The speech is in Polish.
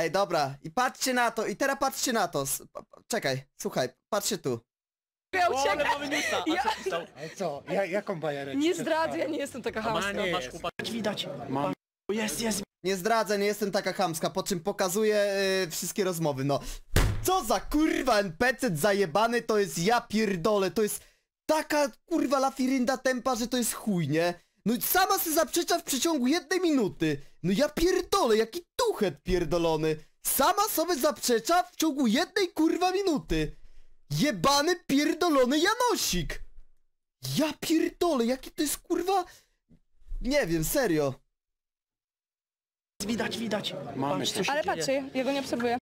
Ej, dobra, i patrzcie na to, i teraz patrzcie na to. Czekaj, słuchaj, patrzcie tu. Ja O, ale mamy newsa! Ale co? Ja, jaką bajerę? Nie zdradzę, ja nie jestem taka chamska. Mania, jest. Widać. Mam. Jest, jest. Nie zdradzę, nie jestem taka chamska, po czym pokazuję y, wszystkie rozmowy, no. Co za kurwa NPC zajebany, to jest ja pierdolę, to jest taka kurwa lafirinda tempa, że to jest chuj, nie? No i sama se zaprzecza w przeciągu jednej minuty. No ja pierdolę, jaki Snowhead pierdolony. Sama sobie zaprzecza w ciągu jednej kurwa minuty. Jebany pierdolony Janosik. Ja pierdolę, jaki to jest kurwa... Nie wiem, serio. Widać, widać. Mamy Ale patrzcie, jego nie obserwuję.